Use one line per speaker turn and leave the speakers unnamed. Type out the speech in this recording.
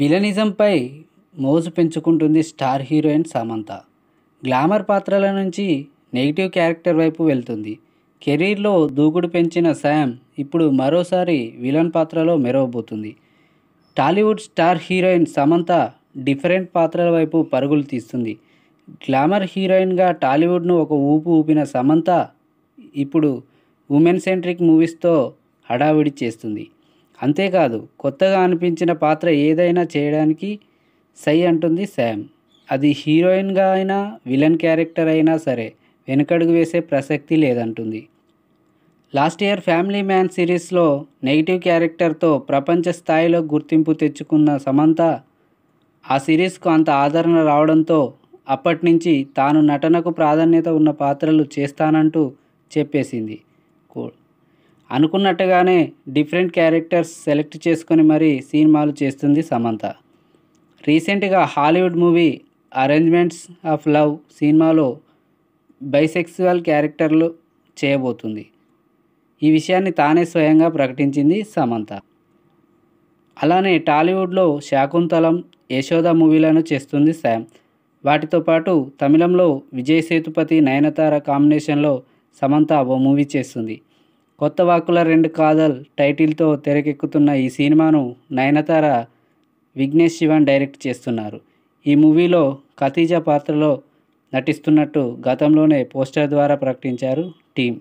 విలనిజంపై మోజు పెంచుకుంటుంది star heroine Samantha glamour పాత్రల నుంచి నెగిటివ్ క్యారెక్టర్ వైపు వెళ్తుంది కెరీర్లో దూకుడు పెంచిన శామ్ ఇప్పుడు మరోసారి విలన్ పాత్రలో మెరవబోతుంది Tollywood star heroine Samantha different పాత్రల వైపు పరుగులు తీస్తుంది గ్లామర్ హీరోయిన్గా టాలీవుడ్ను ఒక ఊపు ఊపిన సమంత ఇప్పుడు ఉమెన్ సెంట్రిక్ మూవీస్తో హడావిడి చేస్తుంది అంతేకాదు కొత్తగా అనిపించిన పాత్ర ఏదైనా చేయడానికి సై అంటుంది శామ్ అది హీరోయిన్గా అయినా విలన్ క్యారెక్టర్ అయినా సరే వెనుకడుగు వేసే ప్రసక్తి లేదంటుంది లాస్ట్ ఇయర్ ఫ్యామిలీ మ్యాన్ సిరీస్లో నెగిటివ్ క్యారెక్టర్తో ప్రపంచ స్థాయిలో గుర్తింపు తెచ్చుకున్న సమంత ఆ సిరీస్కు అంత ఆదరణ రావడంతో అప్పటి నుంచి తాను నటనకు ప్రాధాన్యత ఉన్న పాత్రలు చేస్తానంటూ చెప్పేసింది అనుకున్నట్టుగానే డిఫరెంట్ క్యారెక్టర్స్ సెలెక్ట్ చేసుకొని మరీ సినిమాలు చేస్తుంది సమంత రీసెంట్గా Hollywood movie arrangements of love సినిమాలో బైసెక్సువల్ క్యారెక్టర్లు చేయబోతుంది ఈ విషయాన్ని తానే స్వయంగా ప్రకటించింది సమంత అలానే టాలీవుడ్లో శాకుంతలం యశోద మూవీలను చేస్తుంది శామ్ వాటితో పాటు తమిళంలో విజయ్ సేతుపతి నయనతార కాంబినేషన్లో సమంత ఓ మూవీ చేస్తుంది కొత్త వాక్కుల రెండు కాదల్ టైటిల్తో తెరకెక్కుతున్న ఈ సినిమాను నయనతార విఘ్నేష్ శివన్ డైరెక్ట్ చేస్తున్నారు ఈ మూవీలో ఖతీజా పాత్రలో నటిస్తున్నట్టు గతంలోనే పోస్టర్ ద్వారా ప్రకటించారు టీం